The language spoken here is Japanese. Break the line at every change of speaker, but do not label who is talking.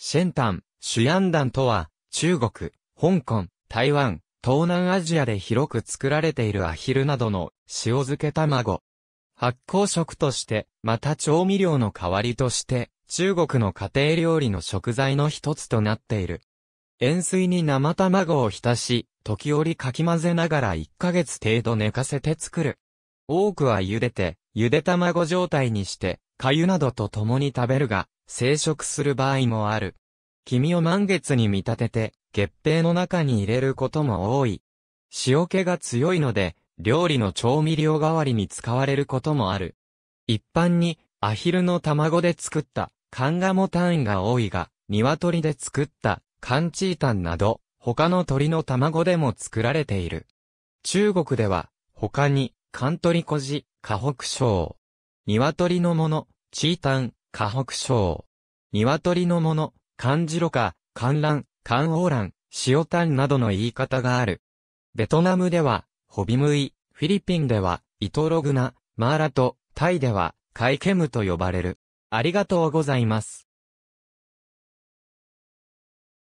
シェンタン、シュヤン
ダンとは、中国、香港、台湾、東南アジアで広く作られているアヒルなどの塩漬け卵。発酵食として、また調味料の代わりとして、中国の家庭料理の食材の一つとなっている。塩水に生卵を浸し、時折かき混ぜながら1ヶ月程度寝かせて作る。多くは茹でて、茹で卵状態にして、粥などと共に食べるが、生殖する場合もある。黄身を満月に見立てて、月餅の中に入れることも多い。塩気が強いので、料理の調味料代わりに使われることもある。一般に、アヒルの卵で作った、カンガモタンが多いが、鶏で作った、カンチータンなど、他の鳥の卵でも作られている。中国では、他に、カントリコジ、カホクショウ、鶏のもの、チータン、河北省。鶏のもの、漢字ろか、観覧、観王覧、塩タンなどの言い方がある。ベトナムでは、ホビムイ、フィリピンでは、イトログナ、マーラと、タイでは、カイケムと
呼ばれる。ありがとうございます。